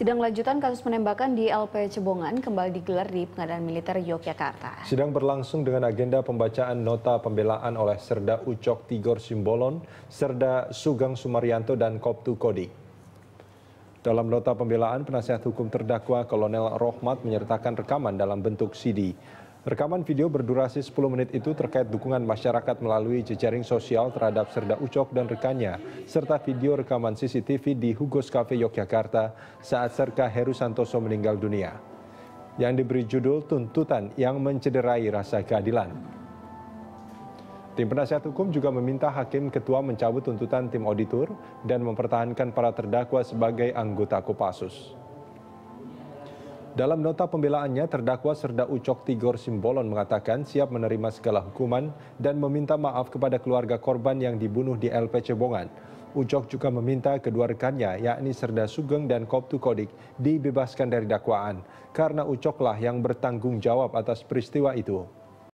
Sidang lanjutan kasus penembakan di LP Cebongan kembali digelar di Pengadilan Militer Yogyakarta. Sidang berlangsung dengan agenda pembacaan nota pembelaan oleh Serda Ucok Tigor Simbolon, Serda Sugang Sumaryanto, dan Koptu Kodi. Dalam nota pembelaan, penasihat hukum terdakwa Kolonel Rohmat menyertakan rekaman dalam bentuk CD. Rekaman video berdurasi 10 menit itu terkait dukungan masyarakat melalui jejaring sosial terhadap Serda Ucok dan rekannya, serta video rekaman CCTV di Hugos Cafe Yogyakarta saat Serka Heru Santoso meninggal dunia. Yang diberi judul Tuntutan yang Mencederai Rasa Keadilan. Tim penasihat hukum juga meminta hakim ketua mencabut tuntutan tim auditor dan mempertahankan para terdakwa sebagai anggota Kopassus. Dalam nota pembelaannya, terdakwa Serda Ucok Tigor Simbolon mengatakan siap menerima segala hukuman dan meminta maaf kepada keluarga korban yang dibunuh di LP Cebongan. Ucok juga meminta kedua rekannya, yakni Serda Sugeng dan Koptu Kodik, dibebaskan dari dakwaan, karena Ucoklah yang bertanggung jawab atas peristiwa itu.